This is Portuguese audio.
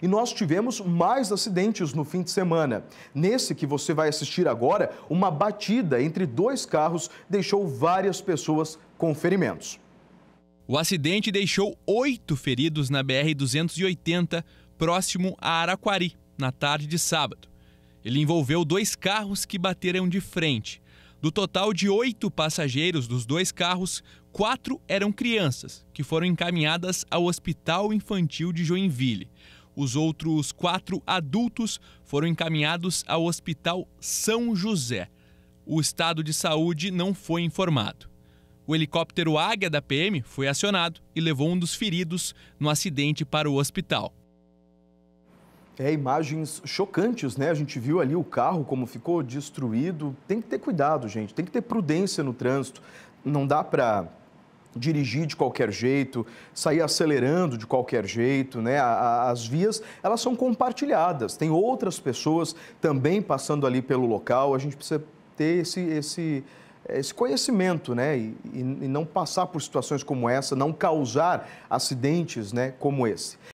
E nós tivemos mais acidentes no fim de semana. Nesse que você vai assistir agora, uma batida entre dois carros deixou várias pessoas com ferimentos. O acidente deixou oito feridos na BR-280, próximo a Araquari, na tarde de sábado. Ele envolveu dois carros que bateram de frente. Do total de oito passageiros dos dois carros, quatro eram crianças, que foram encaminhadas ao Hospital Infantil de Joinville. Os outros quatro adultos foram encaminhados ao Hospital São José. O estado de saúde não foi informado. O helicóptero Águia da PM foi acionado e levou um dos feridos no acidente para o hospital. É, imagens chocantes, né? A gente viu ali o carro como ficou destruído. Tem que ter cuidado, gente. Tem que ter prudência no trânsito. Não dá para dirigir de qualquer jeito, sair acelerando de qualquer jeito, né? As vias, elas são compartilhadas, tem outras pessoas também passando ali pelo local, a gente precisa ter esse, esse, esse conhecimento, né? E, e não passar por situações como essa, não causar acidentes, né? Como esse.